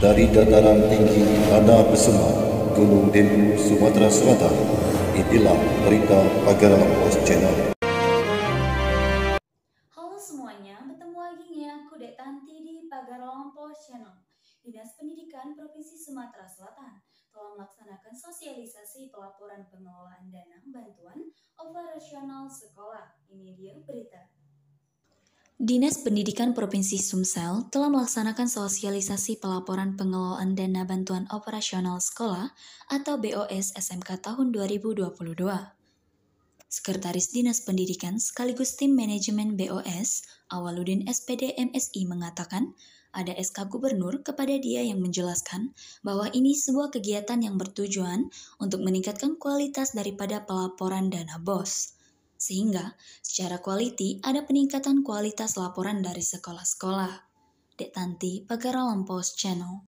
dari dataran tinggi ada Besema, Gunung Dembu, Sumatera Selatan. Itulah berita Pagar Pos Channel. Halo semuanya, bertemu lagi ya aku Dek Tanti di Pagar Pos Channel. Dinas Pendidikan Provinsi Sumatera Selatan telah melaksanakan sosialisasi pelaporan pengelolaan dana bantuan operasional sekolah. Ini dia berita Dinas Pendidikan Provinsi Sumsel telah melaksanakan sosialisasi pelaporan pengelolaan dana bantuan operasional sekolah atau BOS SMK tahun 2022. Sekretaris Dinas Pendidikan sekaligus tim manajemen BOS, Awaludin SPD MSI mengatakan, ada SK Gubernur kepada dia yang menjelaskan bahwa ini sebuah kegiatan yang bertujuan untuk meningkatkan kualitas daripada pelaporan dana BOS. Sehingga, secara kualiti ada peningkatan kualitas laporan dari sekolah-sekolah. Dek Tanti, Pagara Lampos Channel.